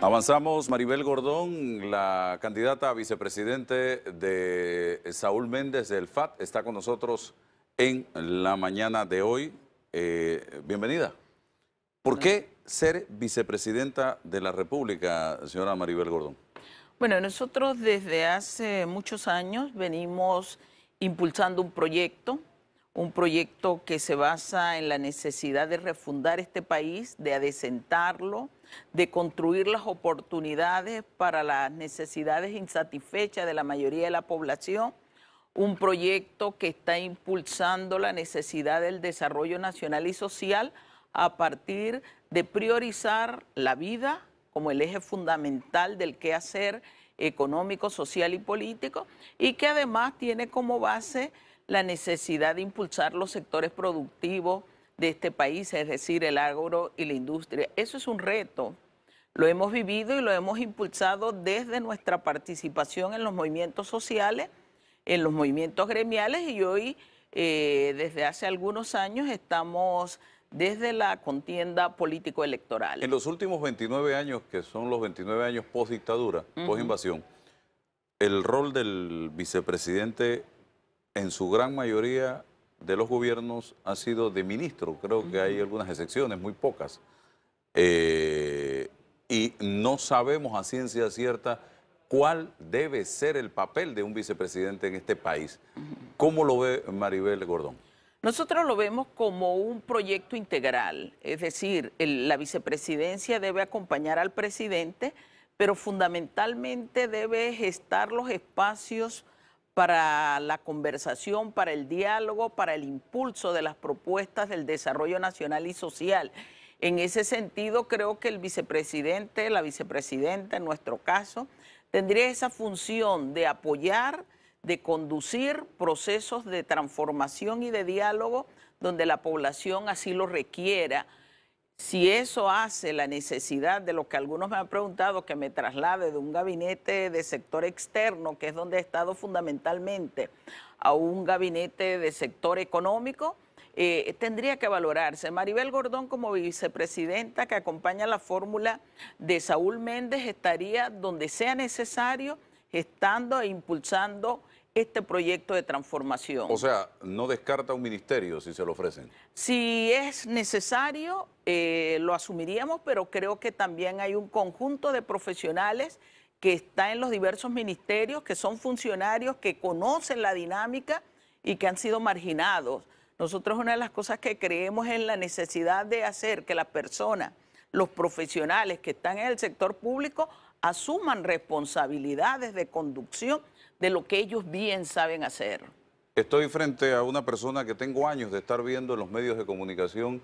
Avanzamos, Maribel Gordón, la candidata a vicepresidente de Saúl Méndez del FAT, está con nosotros en la mañana de hoy. Eh, bienvenida. ¿Por qué ser vicepresidenta de la República, señora Maribel Gordón? Bueno, nosotros desde hace muchos años venimos impulsando un proyecto un proyecto que se basa en la necesidad de refundar este país, de adecentarlo, de construir las oportunidades para las necesidades insatisfechas de la mayoría de la población, un proyecto que está impulsando la necesidad del desarrollo nacional y social a partir de priorizar la vida como el eje fundamental del quehacer económico, social y político, y que además tiene como base la necesidad de impulsar los sectores productivos de este país, es decir, el agro y la industria. Eso es un reto. Lo hemos vivido y lo hemos impulsado desde nuestra participación en los movimientos sociales, en los movimientos gremiales y hoy, eh, desde hace algunos años, estamos desde la contienda político-electoral. En los últimos 29 años, que son los 29 años post-dictadura, post-invasión, el rol del vicepresidente en su gran mayoría de los gobiernos ha sido de ministro, creo que hay algunas excepciones, muy pocas. Eh, y no sabemos a ciencia cierta cuál debe ser el papel de un vicepresidente en este país. ¿Cómo lo ve Maribel Gordón? Nosotros lo vemos como un proyecto integral, es decir, la vicepresidencia debe acompañar al presidente, pero fundamentalmente debe gestar los espacios para la conversación, para el diálogo, para el impulso de las propuestas del desarrollo nacional y social. En ese sentido, creo que el vicepresidente, la vicepresidenta en nuestro caso, tendría esa función de apoyar, de conducir procesos de transformación y de diálogo donde la población así lo requiera si eso hace la necesidad de lo que algunos me han preguntado, que me traslade de un gabinete de sector externo, que es donde he estado fundamentalmente, a un gabinete de sector económico, eh, tendría que valorarse. Maribel Gordón como vicepresidenta que acompaña la fórmula de Saúl Méndez estaría donde sea necesario, estando e impulsando este proyecto de transformación. O sea, no descarta un ministerio si se lo ofrecen. Si es necesario, eh, lo asumiríamos, pero creo que también hay un conjunto de profesionales que está en los diversos ministerios, que son funcionarios, que conocen la dinámica y que han sido marginados. Nosotros una de las cosas que creemos es la necesidad de hacer que las personas, los profesionales que están en el sector público, asuman responsabilidades de conducción de lo que ellos bien saben hacer. Estoy frente a una persona que tengo años de estar viendo en los medios de comunicación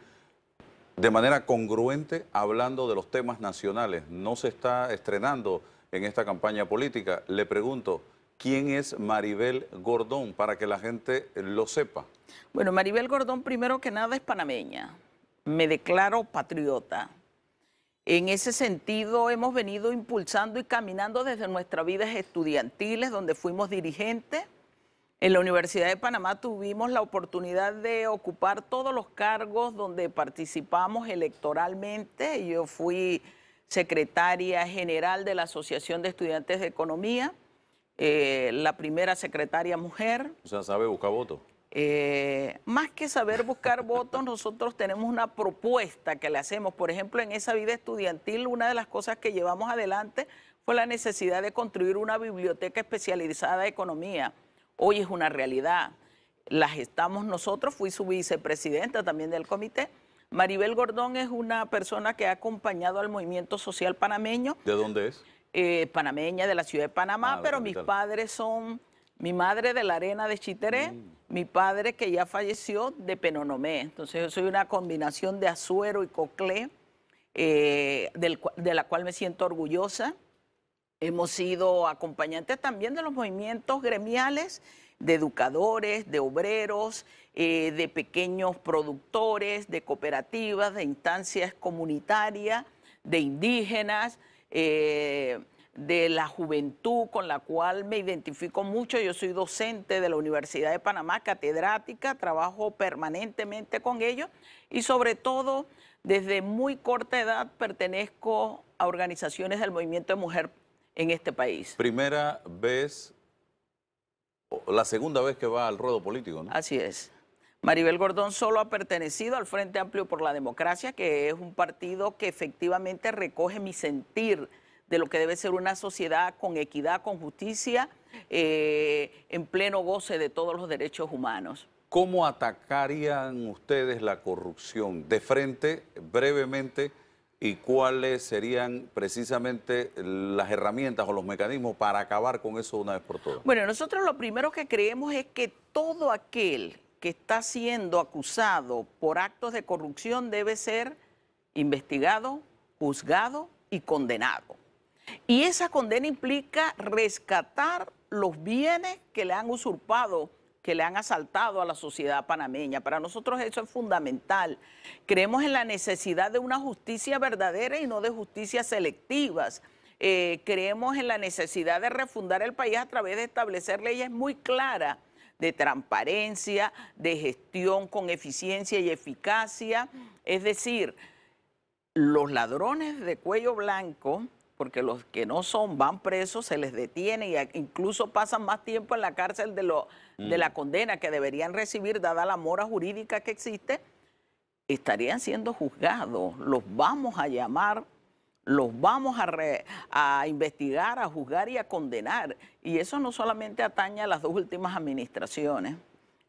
de manera congruente hablando de los temas nacionales. No se está estrenando en esta campaña política. Le pregunto, ¿quién es Maribel Gordón? Para que la gente lo sepa. Bueno, Maribel Gordón primero que nada es panameña. Me declaro patriota. En ese sentido, hemos venido impulsando y caminando desde nuestras vidas estudiantiles, donde fuimos dirigentes. En la Universidad de Panamá tuvimos la oportunidad de ocupar todos los cargos donde participamos electoralmente. Yo fui secretaria general de la Asociación de Estudiantes de Economía, eh, la primera secretaria mujer. O sea, sabe buscar voto. Eh, más que saber buscar votos, nosotros tenemos una propuesta que le hacemos. Por ejemplo, en esa vida estudiantil, una de las cosas que llevamos adelante fue la necesidad de construir una biblioteca especializada de economía. Hoy es una realidad. Las estamos nosotros, fui su vicepresidenta también del comité. Maribel Gordón es una persona que ha acompañado al movimiento social panameño. ¿De dónde es? Eh, panameña de la ciudad de Panamá, ah, pero mis padres son mi madre de la arena de Chiteré, mm. mi padre que ya falleció de Penonomé. Entonces yo soy una combinación de Azuero y Coclé, eh, de la cual me siento orgullosa. Hemos sido acompañantes también de los movimientos gremiales, de educadores, de obreros, eh, de pequeños productores, de cooperativas, de instancias comunitarias, de indígenas. Eh, de la juventud con la cual me identifico mucho. Yo soy docente de la Universidad de Panamá, catedrática, trabajo permanentemente con ellos y sobre todo desde muy corta edad pertenezco a organizaciones del movimiento de mujer en este país. Primera vez, la segunda vez que va al ruedo político, Así es. Maribel Gordón solo ha pertenecido al Frente Amplio por la Democracia, que es un partido que efectivamente recoge mi sentir de lo que debe ser una sociedad con equidad, con justicia, eh, en pleno goce de todos los derechos humanos. ¿Cómo atacarían ustedes la corrupción? De frente, brevemente, y cuáles serían precisamente las herramientas o los mecanismos para acabar con eso una vez por todas. Bueno, nosotros lo primero que creemos es que todo aquel que está siendo acusado por actos de corrupción debe ser investigado, juzgado y condenado. Y esa condena implica rescatar los bienes que le han usurpado, que le han asaltado a la sociedad panameña. Para nosotros eso es fundamental. Creemos en la necesidad de una justicia verdadera y no de justicias selectivas. Eh, creemos en la necesidad de refundar el país a través de establecer leyes muy claras de transparencia, de gestión con eficiencia y eficacia. Es decir, los ladrones de cuello blanco porque los que no son van presos, se les detiene e incluso pasan más tiempo en la cárcel de, lo, de la mm. condena que deberían recibir, dada la mora jurídica que existe, estarían siendo juzgados. Los vamos a llamar, los vamos a, a investigar, a juzgar y a condenar. Y eso no solamente atañe a las dos últimas administraciones.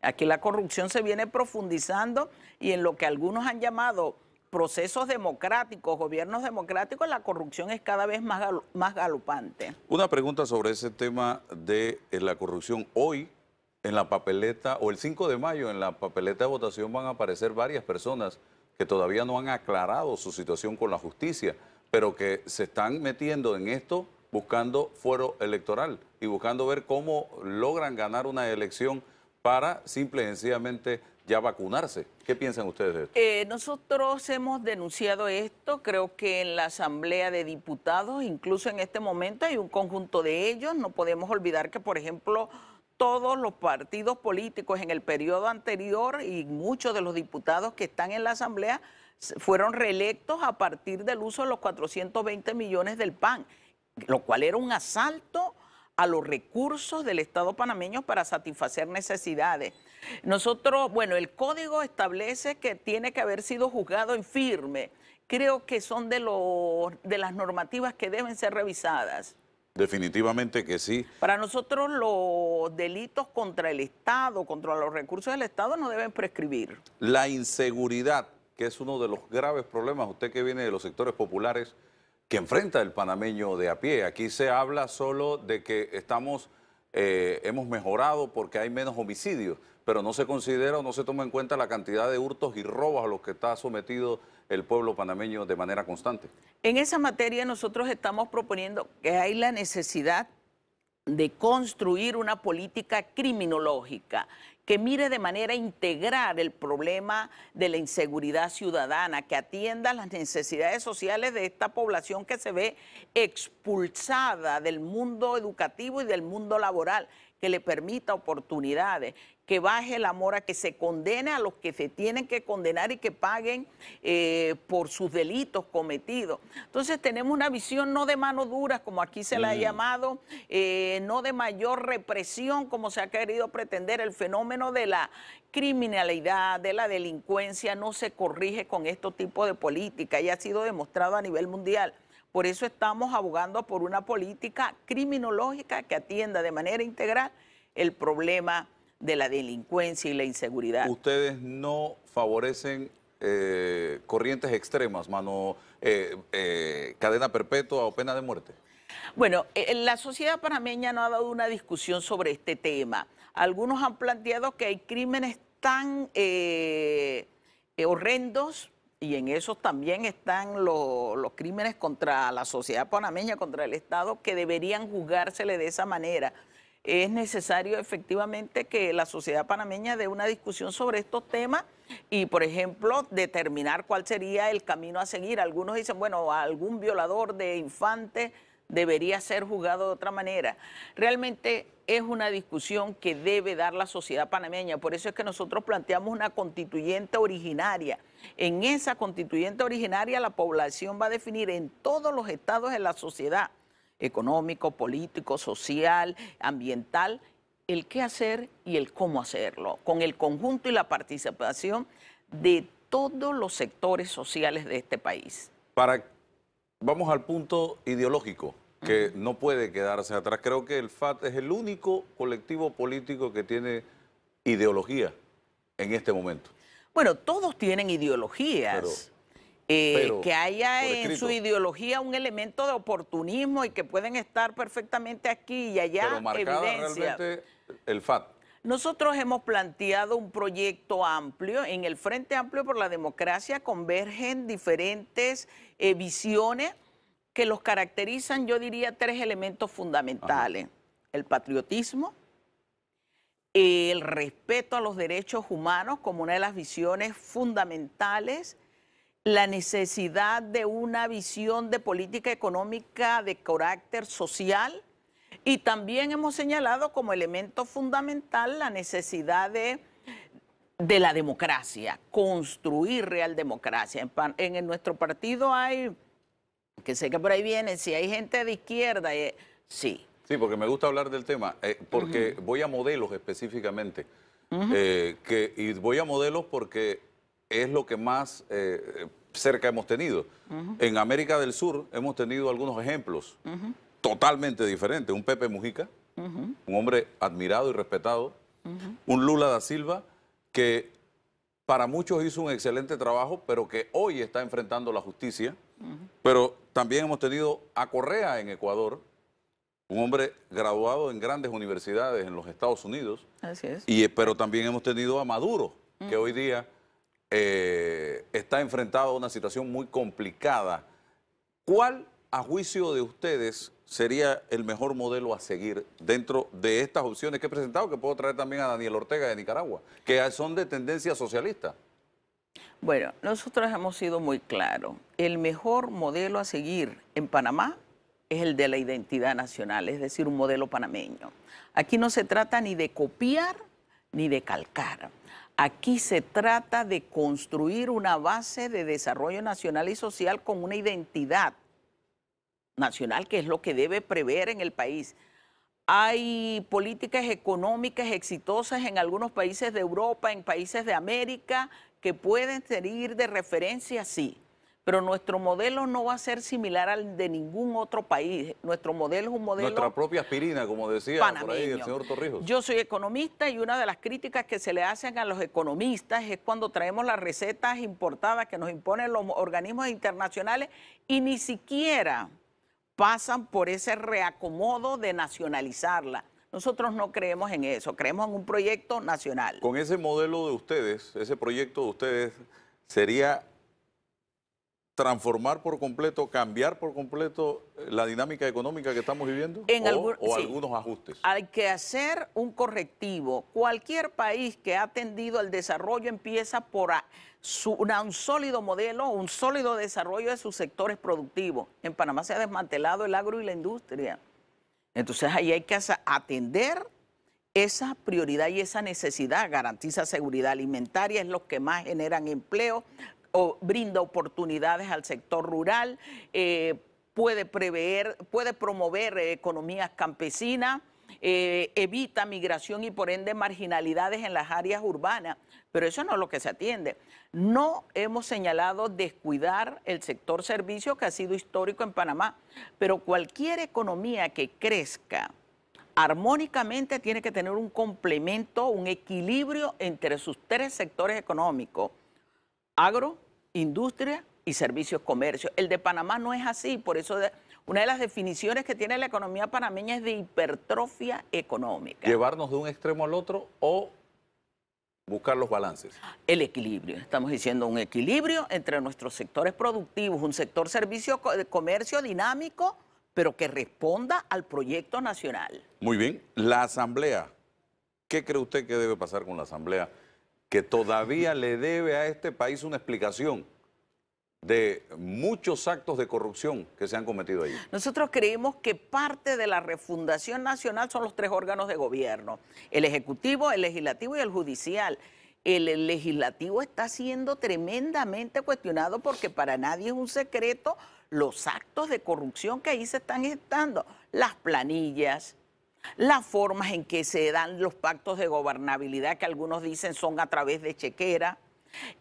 Aquí la corrupción se viene profundizando y en lo que algunos han llamado procesos democráticos, gobiernos democráticos, la corrupción es cada vez más, galopante. Una pregunta sobre ese tema de eh, la corrupción. Hoy, en la papeleta, o el 5 de mayo, en la papeleta de votación van a aparecer varias personas que todavía no han aclarado su situación con la justicia, pero que se están metiendo en esto buscando fuero electoral y buscando ver cómo logran ganar una elección para simple y sencillamente ya vacunarse. ¿Qué piensan ustedes de esto? Eh, nosotros hemos denunciado esto, creo que en la Asamblea de Diputados, incluso en este momento hay un conjunto de ellos, no podemos olvidar que, por ejemplo, todos los partidos políticos en el periodo anterior y muchos de los diputados que están en la Asamblea fueron reelectos a partir del uso de los 420 millones del PAN, lo cual era un asalto a los recursos del Estado panameño para satisfacer necesidades. Nosotros, bueno, el código establece que tiene que haber sido juzgado en firme. Creo que son de, de las normativas que deben ser revisadas. Definitivamente que sí. Para nosotros los delitos contra el Estado, contra los recursos del Estado, no deben prescribir. La inseguridad, que es uno de los graves problemas, usted que viene de los sectores populares, que enfrenta el panameño de a pie. Aquí se habla solo de que estamos, eh, hemos mejorado porque hay menos homicidios, pero no se considera o no se toma en cuenta la cantidad de hurtos y robos a los que está sometido el pueblo panameño de manera constante. En esa materia nosotros estamos proponiendo que hay la necesidad de construir una política criminológica que mire de manera integral el problema de la inseguridad ciudadana, que atienda las necesidades sociales de esta población que se ve expulsada del mundo educativo y del mundo laboral, que le permita oportunidades, que baje la mora, que se condene a los que se tienen que condenar y que paguen eh, por sus delitos cometidos. Entonces tenemos una visión no de mano duras como aquí se la ha mm. llamado, eh, no de mayor represión, como se ha querido pretender. El fenómeno de la criminalidad, de la delincuencia, no se corrige con este tipo de política y ha sido demostrado a nivel mundial. Por eso estamos abogando por una política criminológica que atienda de manera integral el problema de la delincuencia y la inseguridad. Ustedes no favorecen eh, corrientes extremas, mano, eh, eh, cadena perpetua o pena de muerte. Bueno, la sociedad panameña no ha dado una discusión sobre este tema. Algunos han planteado que hay crímenes tan horrendos y en esos también están los, los, crímenes contra la sociedad panameña, contra el Estado, que deberían juzgársele de esa manera. Es necesario efectivamente que la sociedad panameña dé una discusión sobre estos temas y, por ejemplo, determinar cuál sería el camino a seguir. Algunos dicen, bueno, algún violador de infantes debería ser juzgado de otra manera. Realmente es una discusión que debe dar la sociedad panameña. Por eso es que nosotros planteamos una constituyente originaria en esa constituyente originaria la población va a definir en todos los estados de la sociedad, económico, político, social, ambiental, el qué hacer y el cómo hacerlo, con el conjunto y la participación de todos los sectores sociales de este país. vamos al punto ideológico, que no puede quedarse atrás. Creo que el FAT es el único colectivo político que tiene ideología en este momento. Bueno, todos tienen ideologías. Eh, que haya en su ideología un elemento de oportunismo y que pueden estar perfectamente aquí y allá. Pero realmente el FAT. Nosotros hemos planteado un proyecto amplio. En el Frente Amplio por la Democracia convergen diferentes eh, visiones que los caracterizan, yo diría, tres elementos fundamentales. El patriotismo, el respeto a los derechos humanos como una de las visiones fundamentales, la necesidad de una visión de política económica de carácter social y también hemos señalado como elemento fundamental la necesidad de, la democracia, construir real democracia. En, nuestro partido hay, que sé que por ahí viene, si hay gente de izquierda, eh, sí, Sí, porque me gusta hablar del tema, eh, porque voy a modelos específicamente. Eh, que, y voy a modelos porque es lo que más eh, cerca hemos tenido. En América del Sur hemos tenido algunos ejemplos totalmente diferentes. Un Pepe Mujica, un hombre admirado y respetado. Un Lula da Silva que para muchos hizo un excelente trabajo, pero que hoy está enfrentando la justicia. Pero también hemos tenido a Correa en Ecuador, un hombre graduado en grandes universidades en los Estados Unidos. Así es. Y, eh, pero también hemos tenido a Maduro, que mm. hoy día eh, está enfrentado a una situación muy complicada. ¿Cuál, a juicio de ustedes, sería el mejor modelo a seguir dentro de estas opciones que he presentado, que puedo traer también a Daniel Ortega de Nicaragua, que son de tendencia socialista? Bueno, nosotros hemos sido muy claros. El mejor modelo a seguir en Panamá es el de la identidad nacional, es decir, un modelo panameño. Aquí no se trata ni de copiar ni de calcar. Aquí se trata de construir una base de desarrollo nacional y social con una identidad nacional, que es lo que debe prever en el país. Hay políticas económicas exitosas en algunos países de Europa, en países de América, que pueden servir de referencia, sí, pero nuestro modelo no va a ser similar al de ningún otro país. Nuestro modelo es un modelo... Nuestra propia aspirina, como decía el señor Torrijos. Yo soy economista y una de las críticas que se le hacen a los economistas es cuando traemos las recetas importadas que nos imponen los organismos internacionales y ni siquiera pasan por ese reacomodo de nacionalizarla. Nosotros no creemos en eso, creemos en un proyecto nacional. Con ese modelo de ustedes, ese proyecto de ustedes, sería transformar por completo, cambiar por completo eh, la dinámica económica que estamos viviendo? o, algunos ajustes. Hay que hacer un correctivo. Cualquier país que ha atendido al desarrollo empieza por un sólido modelo, un sólido desarrollo de sus sectores productivos. En Panamá se ha desmantelado el agro y la industria. Entonces ahí hay que atender esa prioridad y esa necesidad. Garantiza seguridad alimentaria, es lo que más generan empleo, brinda oportunidades al sector rural, eh, puede prever, puede promover economías campesinas. Eh, evita migración y por ende marginalidades en las áreas urbanas, pero eso no es lo que se atiende. No hemos señalado descuidar el sector servicio que ha sido histórico en Panamá, pero cualquier economía que crezca armónicamente tiene que tener un complemento, un equilibrio entre sus tres sectores económicos, agro, industria y servicios comercio. El de Panamá no es así, por eso una de las definiciones que tiene la economía panameña es de hipertrofia económica. Llevarnos de un extremo al otro o buscar los balances. El equilibrio, estamos diciendo un equilibrio entre nuestros sectores productivos, un sector servicio comercio dinámico, pero que responda al proyecto nacional. Muy bien, la asamblea. ¿Qué cree usted que debe pasar con la asamblea? que todavía le debe a este país una explicación de muchos actos de corrupción que se han cometido ahí. Nosotros creemos que parte de la refundación nacional son los tres órganos de gobierno, el Ejecutivo, el Legislativo y el Judicial. El, el legislativo está siendo tremendamente cuestionado porque para nadie es un secreto los actos de corrupción que ahí se están gestando, las planillas, las formas en que se dan los pactos de gobernabilidad, que algunos dicen son a través de chequera,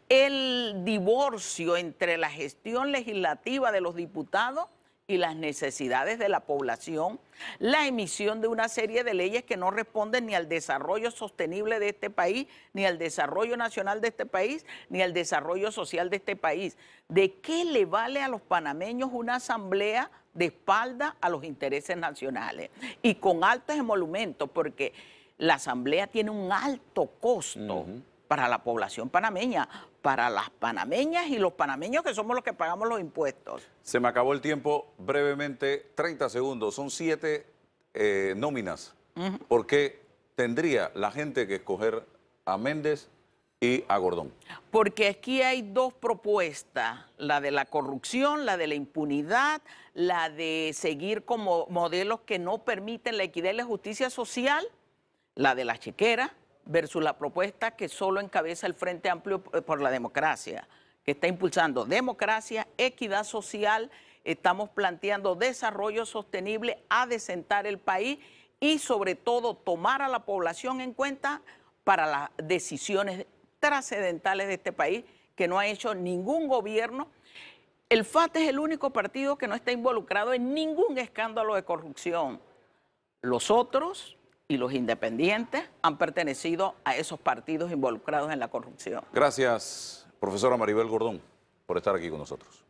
el divorcio entre la gestión legislativa de los diputados y las necesidades de la población, la emisión de una serie de leyes que no responden ni al desarrollo sostenible de este país, ni al desarrollo nacional de este país, ni al desarrollo social de este país. ¿De qué le vale a los panameños una asamblea? de espalda a los intereses nacionales y con altos emolumentos, porque la Asamblea tiene un alto costo para la población panameña, para las panameñas y los panameños que somos los que pagamos los impuestos. Se me acabó el tiempo brevemente, 30 segundos, son siete eh, nóminas. porque tendría la gente que escoger a Méndez a Gordón. Porque aquí hay dos propuestas, la de la corrupción, la de la impunidad, la de seguir como modelos que no permiten la equidad y la justicia social, la de la chequera versus la propuesta que solo encabeza el Frente Amplio eh, por la Democracia, que está impulsando democracia, equidad social, estamos planteando desarrollo sostenible, a adecentar el país y sobre todo tomar a la población en cuenta para las decisiones trascendentales de este país que no ha hecho ningún gobierno. El FAT es el único partido que no está involucrado en ningún escándalo de corrupción. Los otros y los independientes han pertenecido a esos partidos involucrados en la corrupción. Gracias, profesora Maribel Gordón, por estar aquí con nosotros.